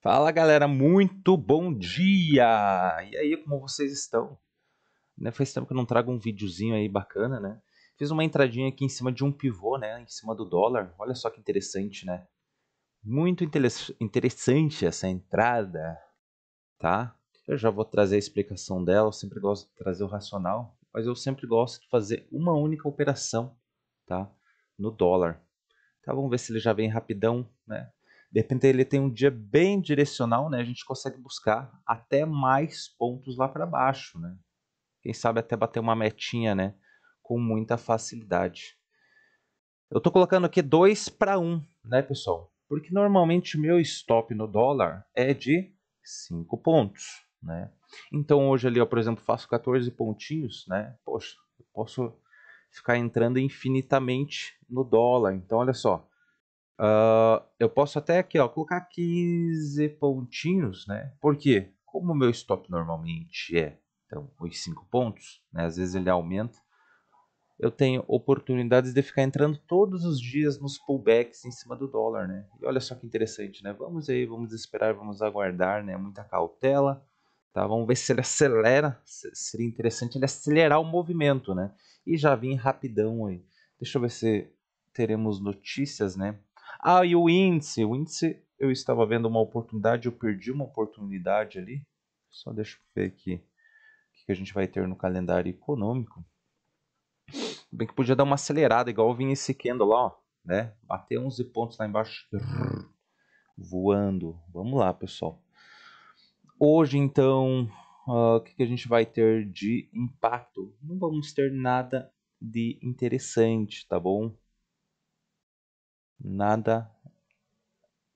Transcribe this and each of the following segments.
Fala galera, muito bom dia! E aí, como vocês estão? Né, faz tempo que eu não trago um videozinho aí bacana, né? Fiz uma entradinha aqui em cima de um pivô, né? Em cima do dólar. Olha só que interessante, né? Muito interessante essa entrada, tá? Eu já vou trazer a explicação dela, eu sempre gosto de trazer o racional, mas eu sempre gosto de fazer uma única operação, tá? No dólar. Tá, vamos ver se ele já vem rapidão, né? De repente ele tem um dia bem direcional, né? A gente consegue buscar até mais pontos lá para baixo, né? Quem sabe até bater uma metinha, né? Com muita facilidade. Eu estou colocando aqui 2 para 1, né, pessoal? Porque normalmente meu stop no dólar é de 5 pontos, né? Então hoje ali, eu, por exemplo, faço 14 pontinhos, né? Poxa, eu posso ficar entrando infinitamente no dólar. Então olha só, Uh, eu posso até aqui, ó, colocar 15 pontinhos, né? Porque como o meu stop normalmente é, então, os 5 pontos, né? Às vezes ele aumenta. Eu tenho oportunidades de ficar entrando todos os dias nos pullbacks em cima do dólar, né? E olha só que interessante, né? Vamos aí, vamos esperar, vamos aguardar, né? Muita cautela, tá? Vamos ver se ele acelera. Seria interessante ele acelerar o movimento, né? E já vim rapidão aí. Deixa eu ver se teremos notícias, né? Ah, e o índice. O índice, eu estava vendo uma oportunidade, eu perdi uma oportunidade ali. Só deixa eu ver aqui o que a gente vai ter no calendário econômico. Bem que podia dar uma acelerada, igual vinha esse candle lá, ó, né? Bater 11 pontos lá embaixo. Voando. Vamos lá, pessoal. Hoje, então, ah, o uh, que a gente vai ter de impacto? Não vamos ter nada de interessante, tá bom? nada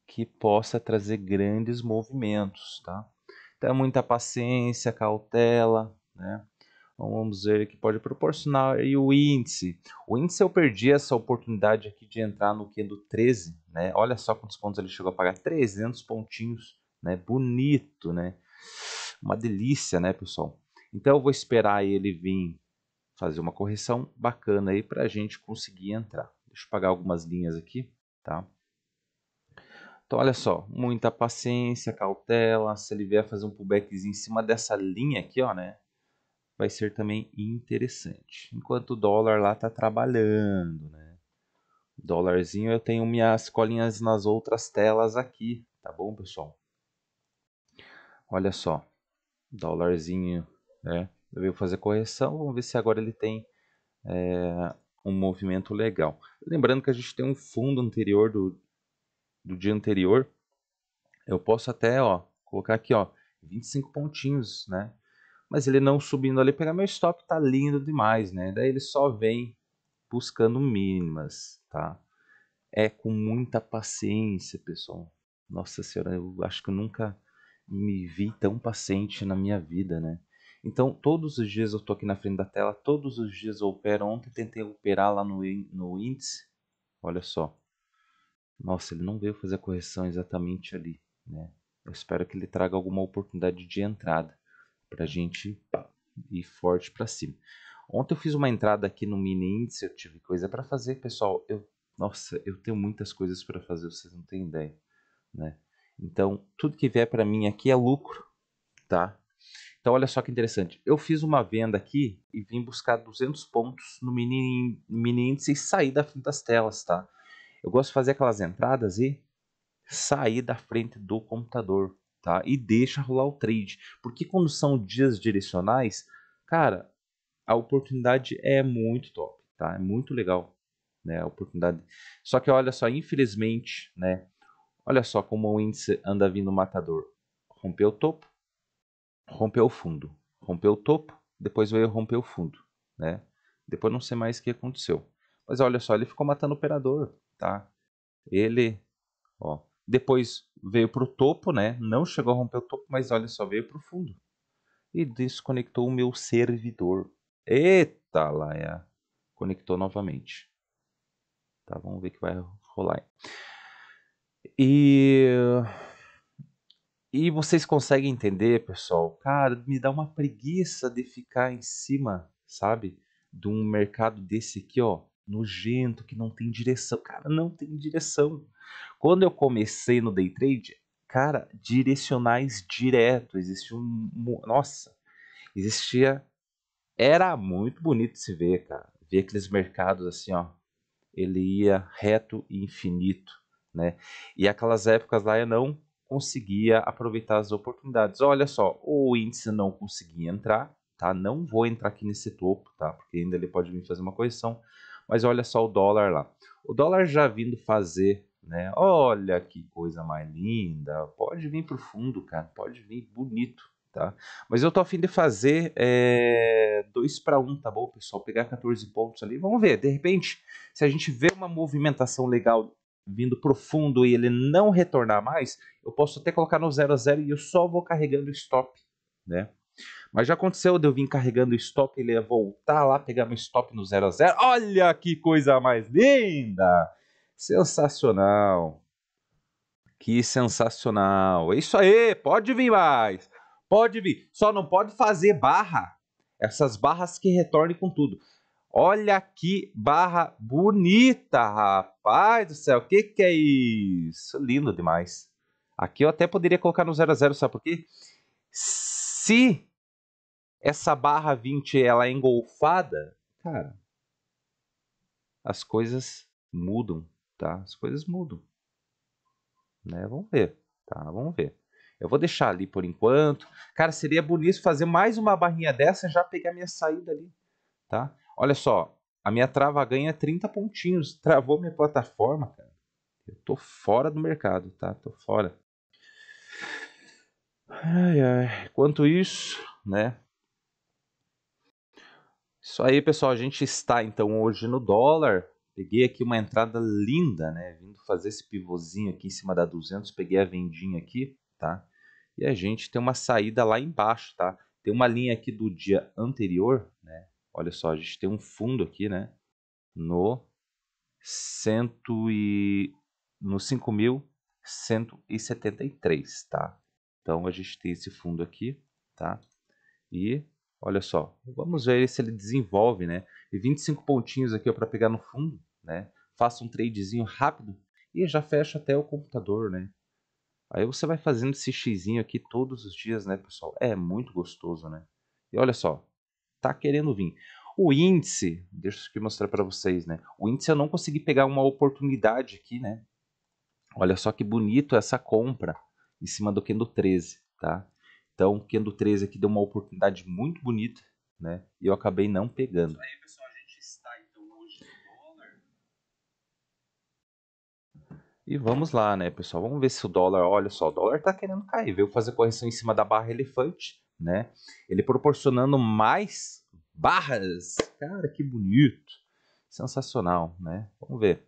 que possa trazer grandes movimentos, tá? Então, é muita paciência, cautela, né? Então, vamos ver o que pode proporcionar e o índice. O índice eu perdi essa oportunidade aqui de entrar no que do 13, né? Olha só quantos pontos ele chegou a pagar, 300 pontinhos, né? Bonito, né? Uma delícia, né, pessoal? Então eu vou esperar ele vir fazer uma correção bacana aí para a gente conseguir entrar. Deixa eu pagar algumas linhas aqui, tá? Então, olha só, muita paciência, cautela. Se ele vier fazer um pullbackzinho em cima dessa linha aqui, ó, né? Vai ser também interessante. Enquanto o dólar lá tá trabalhando, né? Dólarzinho, eu tenho minhas colinhas nas outras telas aqui, tá bom, pessoal? Olha só, dólarzinho, né? Eu veio fazer correção, vamos ver se agora ele tem é, um movimento legal. Lembrando que a gente tem um fundo anterior do, do dia anterior, eu posso até ó, colocar aqui ó, 25 pontinhos, né? Mas ele não subindo ali, pegar meu stop tá lindo demais, né? Daí ele só vem buscando mínimas, tá? É com muita paciência, pessoal. Nossa senhora, eu acho que eu nunca me vi tão paciente na minha vida, né? Então, todos os dias eu estou aqui na frente da tela, todos os dias eu opero. Ontem tentei operar lá no, no índice, olha só. Nossa, ele não veio fazer a correção exatamente ali, né? Eu espero que ele traga alguma oportunidade de entrada para a gente ir forte para cima. Ontem eu fiz uma entrada aqui no mini índice, eu tive coisa para fazer, pessoal. Eu, nossa, eu tenho muitas coisas para fazer, vocês não têm ideia, né? Então, tudo que vier para mim aqui é lucro, tá? Então, olha só que interessante. Eu fiz uma venda aqui e vim buscar 200 pontos no mini, mini índice e sair da frente das telas, tá? Eu gosto de fazer aquelas entradas e sair da frente do computador, tá? E deixa rolar o trade. Porque quando são dias direcionais, cara, a oportunidade é muito top, tá? É muito legal, né? A oportunidade. Só que olha só, infelizmente, né? Olha só como o índice anda vindo matador. Rompeu o topo, rompeu o fundo, rompeu o topo, depois veio romper o fundo, né? Depois não sei mais o que aconteceu. Mas olha só, ele ficou matando o operador, tá? Ele, ó, depois veio para o topo, né? Não chegou a romper o topo, mas olha só, veio para o fundo. E desconectou o meu servidor. Eita, Laia. Conectou novamente. Tá, vamos ver o que vai rolar. E e vocês conseguem entender, pessoal? Cara, me dá uma preguiça de ficar em cima, sabe? De um mercado desse aqui, ó, nojento, que não tem direção. Cara, não tem direção. Quando eu comecei no day trade, cara, direcionais direto, existia um, nossa, existia era muito bonito se ver, cara. Ver aqueles mercados assim, ó. Ele ia reto e infinito, né? E aquelas épocas lá eu não conseguia aproveitar as oportunidades. Olha só, o índice não conseguia entrar, tá? Não vou entrar aqui nesse topo, tá? Porque ainda ele pode vir fazer uma correção. Mas olha só o dólar lá. O dólar já vindo fazer, né? Olha que coisa mais linda. Pode vir para o fundo, cara. Pode vir bonito, tá? Mas eu tô afim de fazer é, para 1, tá bom, pessoal? Pegar 14 pontos ali. Vamos ver. De repente, se a gente vê uma movimentação legal vindo profundo e ele não retornar mais, eu posso até colocar no 0 a 0 e eu só vou carregando stop, né? Mas já aconteceu de eu vir carregando stop, ele ia voltar lá, pegar meu stop no 0 a 0 Olha que coisa mais linda! Sensacional! Que sensacional! É isso aí, pode vir mais! Pode vir, só não pode fazer barra. Essas barras que retornem com tudo. Olha que barra bonita, rapaz do céu. O que, que é isso? Lindo demais. Aqui eu até poderia colocar no 0 a 0, sabe por quê? Se essa barra 20 ela é engolfada, cara, as coisas mudam, tá? As coisas mudam. Né? Vamos ver, tá? Vamos ver. Eu vou deixar ali por enquanto. Cara, seria bonito fazer mais uma barrinha dessa já pegar minha saída ali, tá? Olha só, a minha trava ganha 30 é pontinhos. Travou minha plataforma, cara. Eu tô fora do mercado, tá? Tô fora. Ai, ai. Quanto isso, né? Isso aí, pessoal. A gente está então hoje no dólar. Peguei aqui uma entrada linda, né? Vindo fazer esse pivôzinho aqui em cima da 200, peguei a vendinha aqui, tá? E a gente tem uma saída lá embaixo, tá? Tem uma linha aqui do dia anterior, né? Olha só, a gente tem um fundo aqui, né? No cento e no 5173, tá? Então a gente tem esse fundo aqui, tá? E olha só, vamos ver se ele desenvolve, né? E 25 pontinhos aqui para pegar no fundo, né? Faça um tradezinho rápido e já fecha até o computador, né? Aí você vai fazendo esse xizinho aqui todos os dias, né, pessoal? É muito gostoso, né? E olha só, está querendo vir. O índice, deixa eu mostrar para vocês, né? O índice eu não consegui pegar uma oportunidade aqui, né? Olha só que bonito essa compra em cima do Kendo 13, tá? Então, o Kendo 13 aqui deu uma oportunidade muito bonita, né? E eu acabei não pegando. Aí, pessoal, a gente está então dólar. E vamos lá, né, pessoal? Vamos ver se o dólar, olha só, o dólar tá querendo cair, veio fazer correção em cima da barra elefante né? Ele proporcionando mais barras. Cara, que bonito. Sensacional, né? Vamos ver.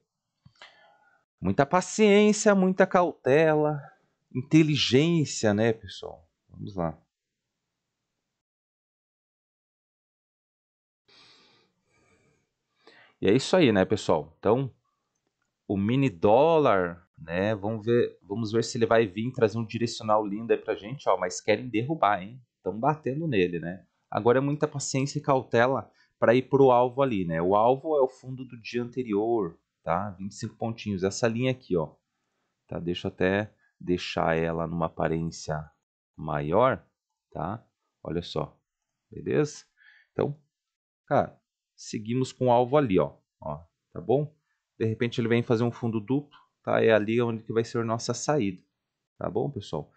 Muita paciência, muita cautela, inteligência, né, pessoal? Vamos lá. E é isso aí, né, pessoal? Então, o mini dólar, né? Vamos ver, vamos ver se ele vai vir trazer um direcional lindo aí pra gente, ó, mas querem derrubar, hein? estão batendo nele, né? Agora é muita paciência e cautela para ir para o alvo ali, né? O alvo é o fundo do dia anterior, tá? 25 pontinhos. Essa linha aqui, ó. Tá? Deixa até deixar ela numa aparência maior, tá? Olha só. Beleza? Então, cara, seguimos com o alvo ali, ó. ó tá bom? De repente ele vem fazer um fundo duplo, tá? É ali onde que vai ser a nossa saída. Tá bom, pessoal?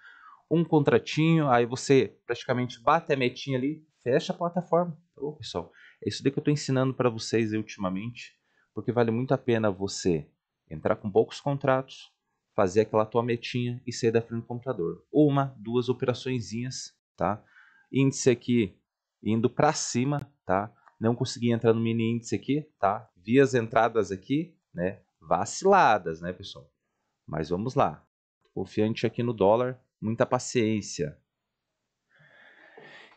um contratinho, aí você praticamente bate a metinha ali, fecha a plataforma. Tá pessoal, é isso daí que eu estou ensinando para vocês ultimamente, porque vale muito a pena você entrar com poucos contratos, fazer aquela tua metinha e sair da frente do computador. Uma, duas operaçõezinhas, tá? Índice aqui indo para cima, tá? Não consegui entrar no mini índice aqui, tá? Vi as entradas aqui, né? Vaciladas, né, pessoal? Mas vamos lá. Confiante aqui no dólar, muita paciência.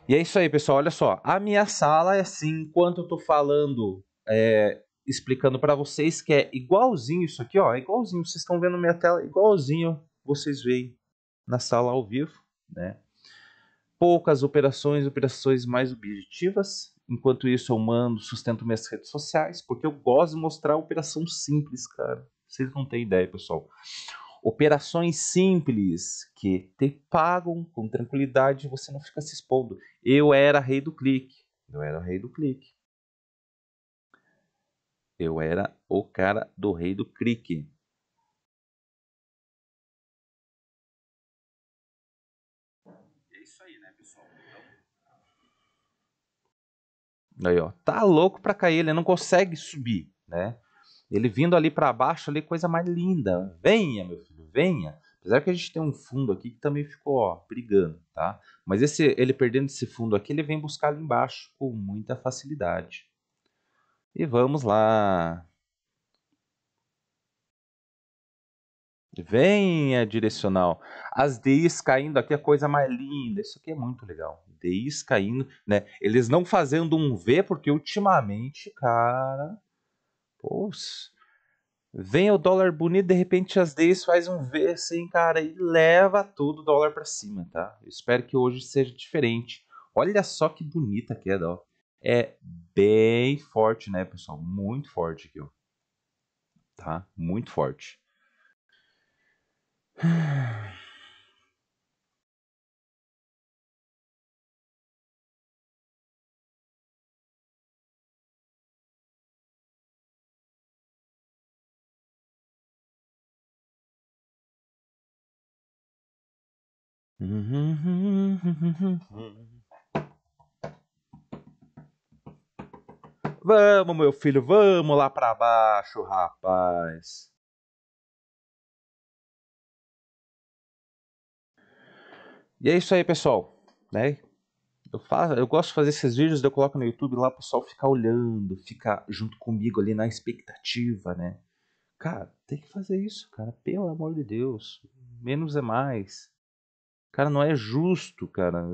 E é isso aí, pessoal. Olha só, a minha sala é assim, enquanto eu tô falando, é, explicando para vocês que é igualzinho isso aqui, ó, é igualzinho. Vocês estão vendo minha tela, igualzinho vocês veem na sala ao vivo, né? Poucas operações, operações mais objetivas. Enquanto isso, eu mando, sustento minhas redes sociais, porque eu gosto de mostrar operação simples, cara. Vocês não têm ideia, pessoal operações simples que te pagam com tranquilidade e você não fica se expondo. Eu era rei do clique. Eu era o rei do clique. Eu era o cara do rei do clique. É isso aí, né, pessoal? Aí, ó. Tá louco pra cair, ele não consegue subir, né? Ele vindo ali para baixo, ali, coisa mais linda. Venha, meu filho, venha. Apesar que a gente tem um fundo aqui que também ficou ó, brigando, tá? Mas esse, ele perdendo esse fundo aqui, ele vem buscar ali embaixo com muita facilidade. E vamos lá. Venha direcional. As DIs caindo aqui é a coisa mais linda. Isso aqui é muito legal. DIs caindo, né? Eles não fazendo um V, porque ultimamente, cara, Pô, vem o dólar bonito, de repente as days faz um V assim, cara, e leva tudo o dólar para cima, tá? Eu espero que hoje seja diferente. Olha só que bonita a queda, ó. É bem forte, né, pessoal? Muito forte aqui, ó. Tá? Muito forte. Vamos, meu filho, vamos lá para baixo, rapaz. E é isso aí, pessoal, né? Eu, faço, eu gosto de fazer esses vídeos, eu coloco no YouTube lá, o pessoal ficar olhando, ficar junto comigo ali na expectativa, né? Cara, tem que fazer isso, cara, pelo amor de Deus. Menos é mais. Cara, não é justo, cara.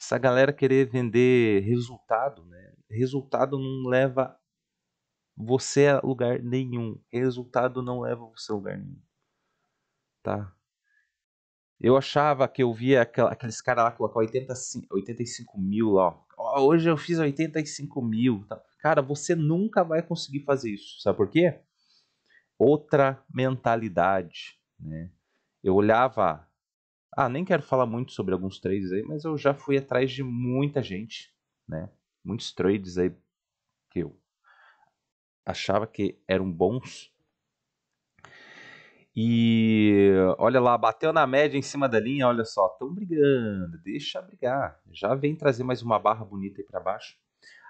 Essa galera querer vender resultado, né? Resultado não leva você a lugar nenhum. Resultado não leva você a lugar nenhum. Tá? Eu achava que eu via aquela, aqueles caras lá colocar 85 mil lá. Ó. Hoje eu fiz 85 mil. Tá? Cara, você nunca vai conseguir fazer isso. Sabe por quê? Outra mentalidade. Né? Eu olhava ah, nem quero falar muito sobre alguns trades aí, mas eu já fui atrás de muita gente, né? Muitos trades aí que eu achava que eram bons. E olha lá, bateu na média em cima da linha, olha só, estão brigando, deixa brigar. Já vem trazer mais uma barra bonita aí para baixo.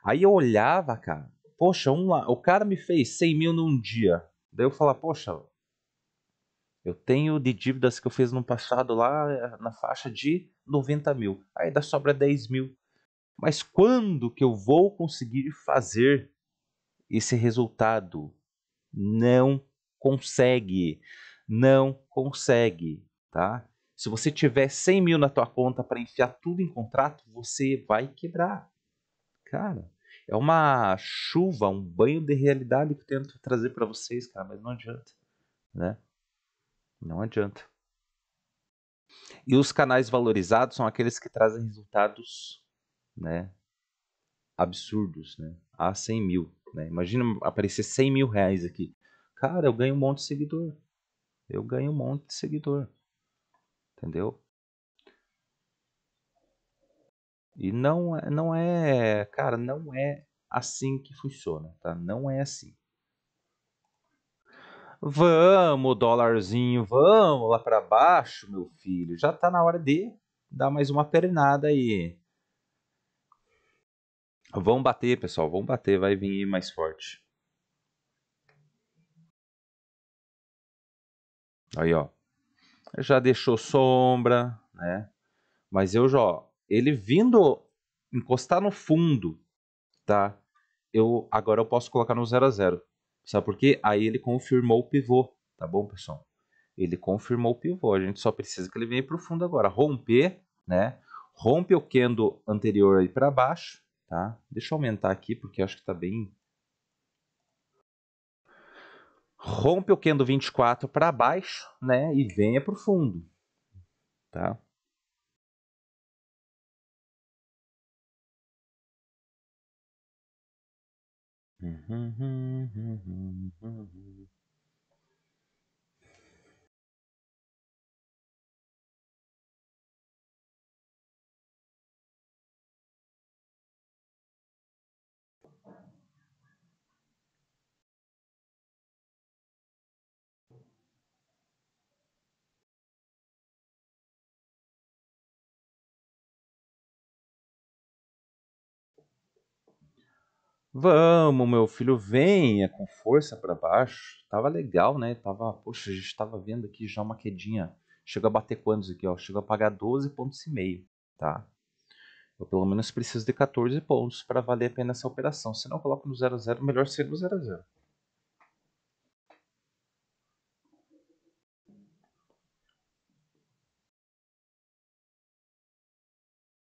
Aí eu olhava, cara, poxa, um lá, o cara me fez 100 mil num dia. Daí eu falava, poxa, eu tenho de dívidas que eu fiz no passado lá eh, na faixa de 90 mil. Aí dá sobra 10 mil. Mas quando que eu vou conseguir fazer esse resultado? Não consegue. Não consegue, tá? Se você tiver 100 mil na tua conta para enfiar tudo em contrato, você vai quebrar. Cara, é uma chuva, um banho de realidade que eu tento trazer para vocês, cara, mas não adianta, né? Não adianta. E os canais valorizados são aqueles que trazem resultados né, absurdos, né? A 100 mil, né? Imagina aparecer 100 mil reais aqui. Cara, eu ganho um monte de seguidor. Eu ganho um monte de seguidor. Entendeu? E não, é, não é, cara, não é assim que funciona, tá? Não é assim. Vamos, dólarzinho, vamos lá para baixo, meu filho. Já tá na hora de dar mais uma pernada aí. Vão bater, pessoal, vão bater, vai vir mais forte. Aí, ó. Já deixou sombra, né? Mas eu já, ele vindo encostar no fundo, tá? Eu agora eu posso colocar no 0 a 0. Sabe por quê? Aí ele confirmou o pivô, tá bom, pessoal? Ele confirmou o pivô. A gente só precisa que ele venha para o fundo agora. Romper, né? Rompe o candle anterior aí para baixo, tá? Deixa eu aumentar aqui porque acho que está bem... Rompe o candle 24 para baixo, né? E venha para o fundo, tá? Mm-hmm. mm-hmm. mm-hmm. Vamos, meu filho, venha com força para baixo. Tava legal, né? Tava, poxa, a gente tava vendo aqui já uma quedinha. Chega a bater quantos aqui, ó? Chega a pagar 12 pontos e meio, tá? Eu pelo menos preciso de 14 pontos para valer a pena essa operação. Se não, eu coloco no zero zero, melhor ser no zero zero.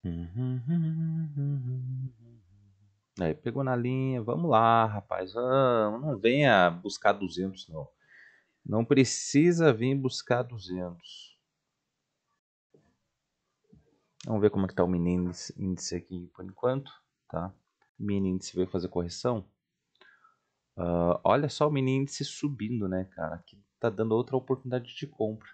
Uhum, uhum, uhum, Aí pegou na linha, vamos lá, rapaz, vamos, não venha buscar 200 não. Não precisa vir buscar 200. Vamos ver como é que tá o mini índice aqui por enquanto, tá? Mini índice veio fazer correção. Uh, olha só o mini índice subindo, né, cara? Aqui tá dando outra oportunidade de compra.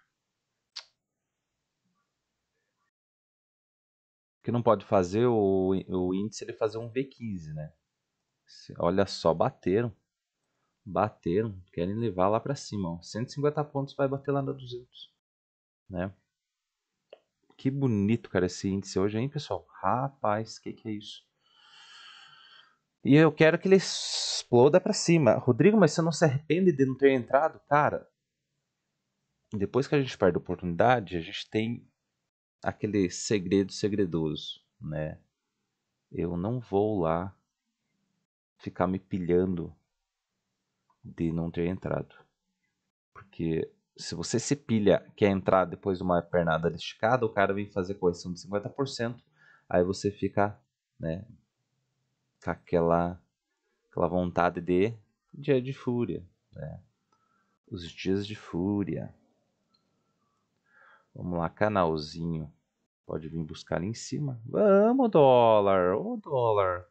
que não pode fazer o, o índice é ele fazer um V15, né? Olha só, bateram. Bateram, querem levar lá para cima, ó. 150 pontos vai bater lá na 200, né? Que bonito, cara, esse índice hoje, hein, pessoal? Rapaz, que que é isso? E eu quero que ele exploda para cima. Rodrigo, mas você não se arrepende de não ter entrado? Cara, depois que a gente perde a oportunidade, a gente tem aquele segredo segredoso, né? Eu não vou lá ficar me pilhando de não ter entrado. Porque se você se pilha, quer entrar depois de uma pernada esticada, o cara vem fazer correção de 50%, aí você fica, né, com aquela, aquela vontade de dia de fúria, né? Os dias de fúria, Vamos lá, canalzinho. Pode vir buscar ali em cima. Vamos, dólar! Ô, dólar!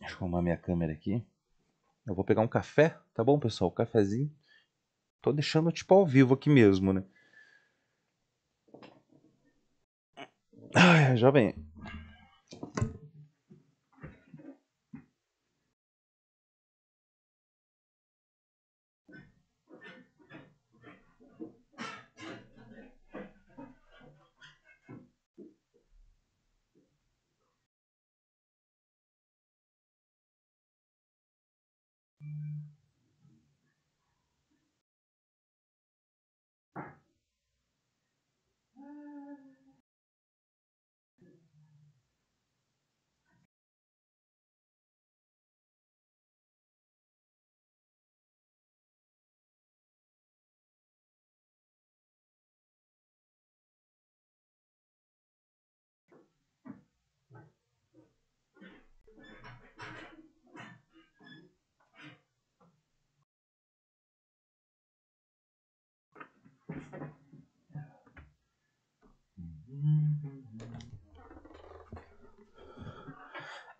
Deixa eu arrumar minha câmera aqui. Eu vou pegar um café, tá bom, pessoal? Um cafezinho. Tô deixando tipo ao vivo aqui mesmo, né? Ai, já vem.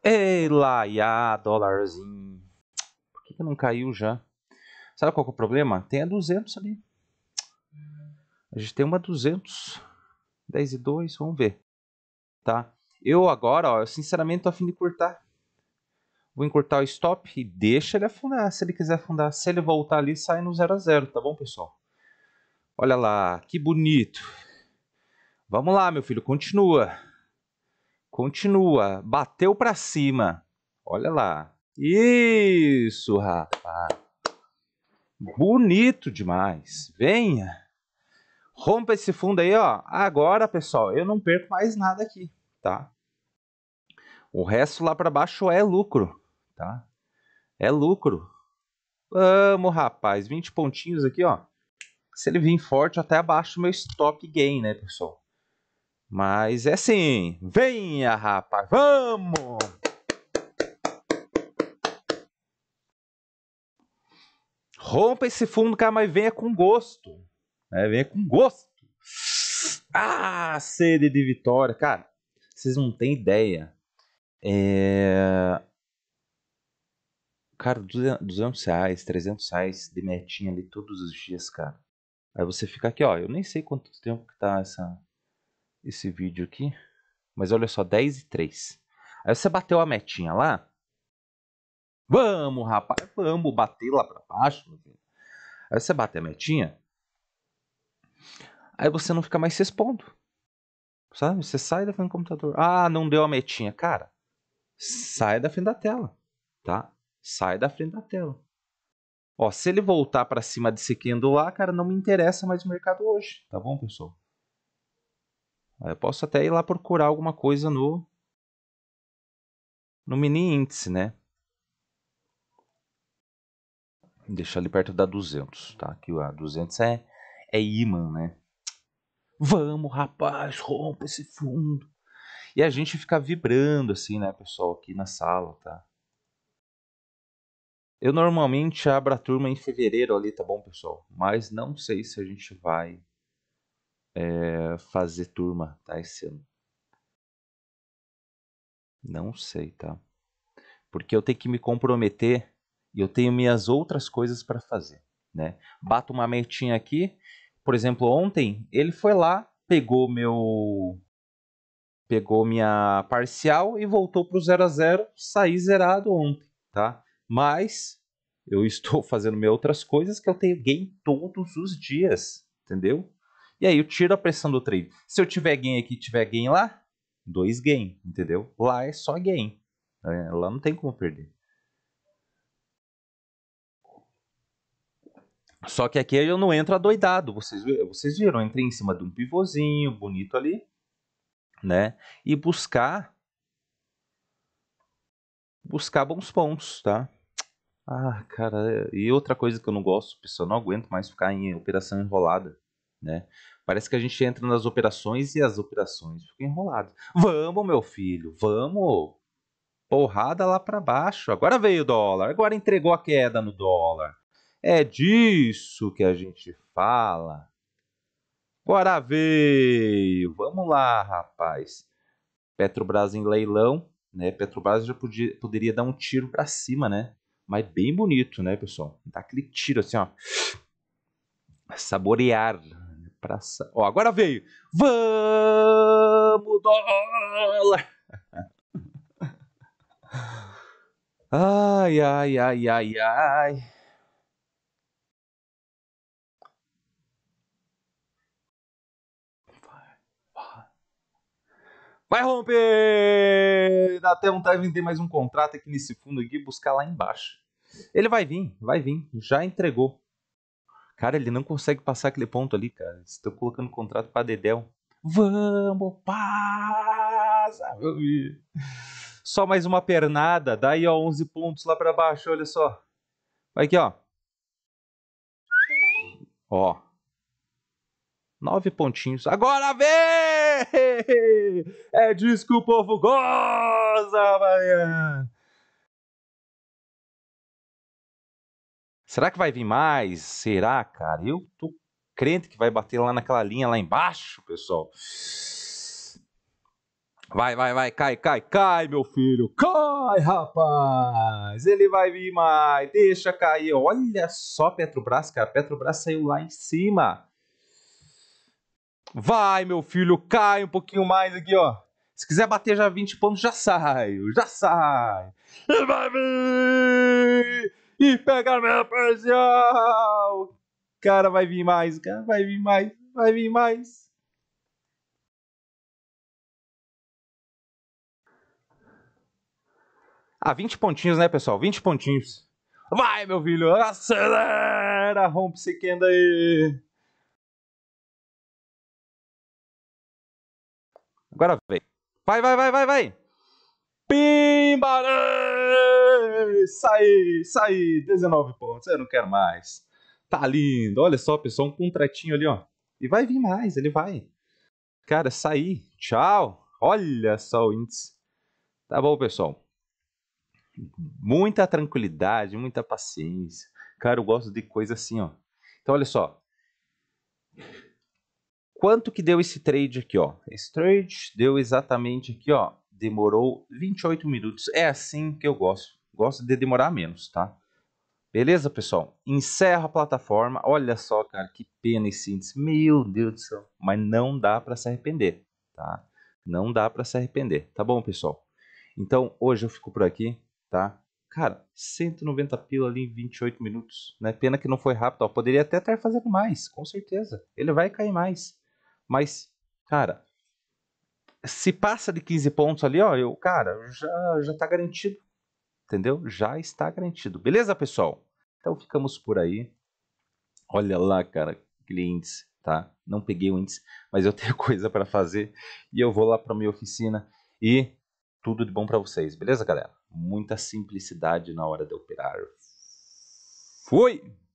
Ei, ia dólarzinho. Por que, que não caiu já? Sabe qual é o problema? Tem a 200 ali. A gente tem uma 200. 10 e 2, vamos ver. Tá? Eu agora, ó, sinceramente, tô afim de cortar. Vou encurtar o stop e deixa ele afundar. Se ele quiser afundar, se ele voltar ali, sai no 0 a 0, tá bom, pessoal? Olha lá, que bonito. Vamos lá, meu filho, continua. Continua. Bateu para cima. Olha lá. Isso, rapaz. Bonito demais. Venha. Rompa esse fundo aí, ó. Agora, pessoal, eu não perco mais nada aqui, tá? O resto lá para baixo é lucro, tá? É lucro. Vamos, rapaz. 20 pontinhos aqui, ó se ele vir forte, eu até abaixo meu stop gain, né, pessoal? Mas é assim, venha, rapaz, vamos! Rompa esse fundo, cara, mas venha com gosto. Né? Venha com gosto. Ah, sede de vitória. Cara, vocês não têm ideia. É... Cara, 200 reais, 300 reais de metinha ali todos os dias, cara. Aí você fica aqui, ó, eu nem sei quanto tempo que tá essa, esse vídeo aqui, mas olha só, 10 e 3. Aí você bateu a metinha lá, vamos rapaz, vamos bater lá pra baixo, meu filho. Aí você bate a metinha, aí você não fica mais se expondo, sabe? Você sai da frente do computador, ah, não deu a metinha, cara, sai da frente da tela, tá? Sai da frente da tela. Ó, se ele voltar para cima desse candle lá, cara, não me interessa mais o mercado hoje, tá bom, pessoal? Eu posso até ir lá procurar alguma coisa no no mini índice, né? Deixa ali perto da 200, tá? Aqui a 200 é é imã, né? Vamos, rapaz, rompa esse fundo. E a gente fica vibrando assim, né, pessoal, aqui na sala, tá? Eu normalmente abro a turma em fevereiro ali, tá bom, pessoal? Mas não sei se a gente vai é, fazer turma, tá? Esse ano. Não sei, tá? Porque eu tenho que me comprometer e eu tenho minhas outras coisas para fazer, né? Bato uma metinha aqui. Por exemplo, ontem ele foi lá, pegou meu pegou minha parcial e voltou pro 0 a 0, saí zerado ontem, tá? Mas eu estou fazendo minhas outras coisas que eu tenho gain todos os dias, entendeu? E aí eu tiro a pressão do trade. Se eu tiver gain aqui e tiver gain lá, dois gain, entendeu? Lá é só gain. Né? Lá não tem como perder. Só que aqui eu não entro adoidado. Vocês, vocês viram, eu entrei em cima de um pivôzinho bonito ali, né? E buscar buscar bons pontos, tá? Ah, cara, e outra coisa que eu não gosto, pessoal, não aguento mais ficar em operação enrolada, né? Parece que a gente entra nas operações e as operações ficam enroladas. Vamos, meu filho, vamos! Porrada lá para baixo. Agora veio o dólar, agora entregou a queda no dólar. É disso que a gente fala. Agora veio. Vamos lá, rapaz. Petrobras em leilão, né? Petrobras já podia, poderia dar um tiro para cima, né? mas bem bonito, né, pessoal? Dá aquele tiro assim, ó. Saborear. Né, ó, agora veio. Vamos, dólar! Ai, ai, ai, ai, ai. Vai romper! Dá até vontade de vender mais um contrato aqui nesse fundo aqui e buscar lá embaixo. Ele vai vir, vai vir. Já entregou. Cara, ele não consegue passar aquele ponto ali, cara. Estou colocando contrato para Dedel. Vamos, passa, ah, Só mais uma pernada. Daí, ó, 11 pontos lá para baixo, olha só. Vai aqui, ó. Ó. Nove pontinhos. Agora vem! É disso que o povo goza, Bahia! Será que vai vir mais? Será, cara? Eu tô crente que vai bater lá naquela linha lá embaixo, pessoal. Vai, vai, vai, cai, cai, cai, meu filho. Cai, rapaz. Ele vai vir mais. Deixa cair. Olha só Petrobras, cara. Petrobras saiu lá em cima. Vai, meu filho, cai um pouquinho mais aqui, ó. Se quiser bater já 20 pontos, já saio, já sai. E vai vir! E pega meu parcial! Cara, vai vir mais, cara, vai vir mais, vai vir mais. Ah, 20 pontinhos, né, pessoal? 20 pontinhos. Vai, meu filho, acelera! Rompe esse quendo aí! Agora vem. Vai, vai, vai, vai, vai. Pimbaré! Sai, sai, 19 pontos. Eu não quero mais. Tá lindo. Olha só, pessoal, um contratinho ali, ó. E vai vir mais, ele vai. Cara, sair. Tchau. Olha só o índice. Tá bom, pessoal. Muita tranquilidade, muita paciência. Cara, eu gosto de coisa assim, ó. Então, olha só. Quanto que deu esse trade aqui, ó? Esse trade deu exatamente aqui, ó. Demorou 28 minutos. É assim que eu gosto. Gosto de demorar menos, tá? Beleza, pessoal? Encerra a plataforma. Olha só, cara, que pena esse índice. Meu Deus do céu. Mas não dá para se arrepender, tá? Não dá para se arrepender, tá bom, pessoal? Então, hoje eu fico por aqui, tá? Cara, 190 pila ali em 28 minutos, né? Pena que não foi rápido, ó. Poderia até estar fazendo mais, com certeza. Ele vai cair mais. Mas, cara, se passa de 15 pontos ali, ó, eu, cara, já, já tá garantido. Entendeu? Já está garantido. Beleza, pessoal? Então ficamos por aí. Olha lá, cara, aquele índice, tá? Não peguei o índice, mas eu tenho coisa para fazer e eu vou lá para minha oficina e tudo de bom para vocês, beleza, galera? Muita simplicidade na hora de operar. Fui!